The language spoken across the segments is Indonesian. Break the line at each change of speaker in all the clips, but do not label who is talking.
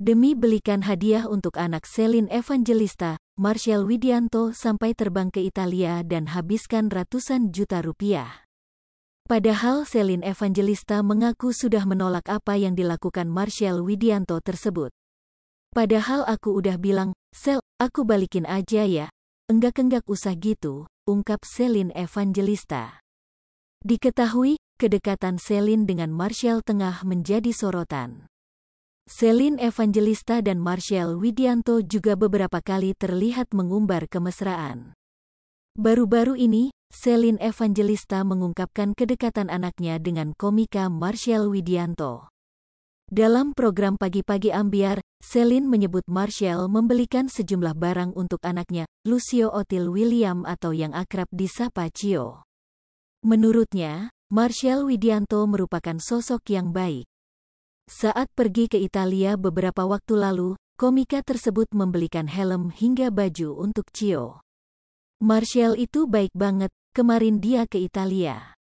demi belikan hadiah untuk anak Selin Evangelista, Marshall Widianto sampai terbang ke Italia dan habiskan ratusan juta rupiah. Padahal Selin Evangelista mengaku sudah menolak apa yang dilakukan Marshall Widianto tersebut. Padahal aku udah bilang, Sel, aku balikin aja ya. Enggak-enggak usah gitu, ungkap Selin Evangelista. Diketahui, kedekatan Selin dengan Marshall tengah menjadi sorotan. Selin Evangelista dan Marshall Widianto juga beberapa kali terlihat mengumbar kemesraan. Baru-baru ini, Selin Evangelista mengungkapkan kedekatan anaknya dengan komika Marshall Widianto. Dalam program Pagi-Pagi Ambiar, Selin menyebut Marshall membelikan sejumlah barang untuk anaknya, Lucio Otil William atau yang akrab disapa Cio. Menurutnya, Marshall Widianto merupakan sosok yang baik. Saat pergi ke Italia beberapa waktu lalu, komika tersebut membelikan helm hingga baju untuk Cio. Marshall itu baik banget, kemarin dia ke Italia.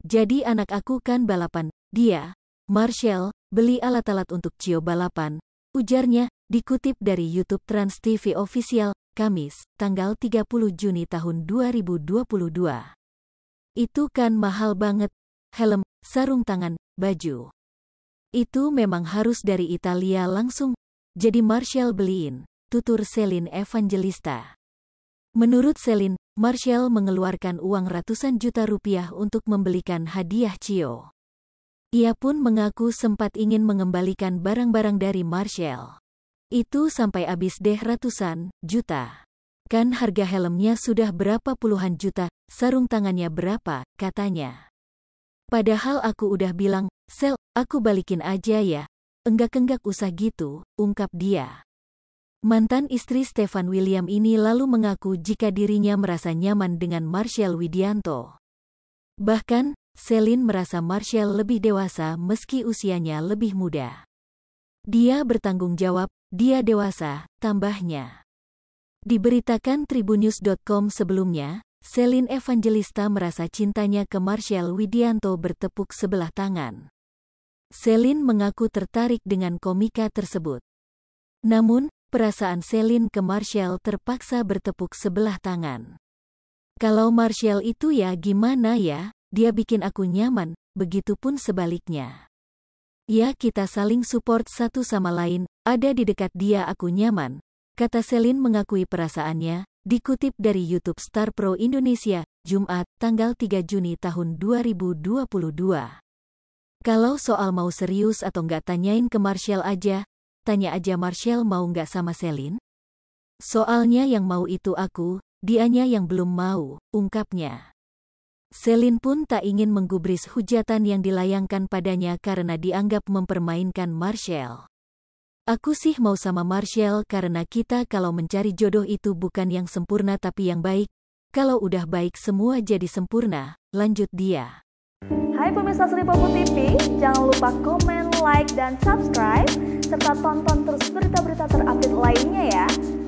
Jadi anak aku kan balapan, dia, Marshall, beli alat-alat untuk Cio balapan, ujarnya, dikutip dari YouTube Trans TV Official, Kamis, tanggal 30 Juni tahun 2022. Itu kan mahal banget, helm, sarung tangan, baju. Itu memang harus dari Italia langsung. Jadi Marshall beliin, tutur Selin Evangelista. Menurut Selin, Marshall mengeluarkan uang ratusan juta rupiah untuk membelikan hadiah Cio. Ia pun mengaku sempat ingin mengembalikan barang-barang dari Marshall. Itu sampai habis deh ratusan juta. Kan harga helmnya sudah berapa puluhan juta, sarung tangannya berapa, katanya. Padahal aku udah bilang, Sel, aku balikin aja ya. Enggak-enggak usah gitu, ungkap dia. Mantan istri Stefan William ini lalu mengaku jika dirinya merasa nyaman dengan Marshall Widianto. Bahkan, Selin merasa Marshall lebih dewasa meski usianya lebih muda. Dia bertanggung jawab, dia dewasa, tambahnya. Diberitakan tribunnews.com sebelumnya, Selin Evangelista merasa cintanya ke Marshall Widianto bertepuk sebelah tangan. Selin mengaku tertarik dengan komika tersebut. Namun, perasaan Selin ke Marshall terpaksa bertepuk sebelah tangan. Kalau Marshall itu ya gimana ya, dia bikin aku nyaman, begitupun sebaliknya. Ya kita saling support satu sama lain, ada di dekat dia aku nyaman, kata Selin mengakui perasaannya, Dikutip dari YouTube Star Pro Indonesia, Jumat, tanggal 3 Juni tahun 2022. Kalau soal mau serius atau nggak tanyain ke Marshall aja, tanya aja Marshall mau nggak sama Selin? Soalnya yang mau itu aku, dianya yang belum mau, ungkapnya. Selin pun tak ingin menggubris hujatan yang dilayangkan padanya karena dianggap mempermainkan Marshall. Aku sih mau sama Marshall karena kita kalau mencari jodoh itu bukan yang sempurna tapi yang baik. Kalau udah baik semua jadi sempurna, lanjut dia. Hai pemirsa Seripopo TV, jangan lupa komen, like, dan subscribe, serta tonton terus berita-berita terupdate lainnya ya.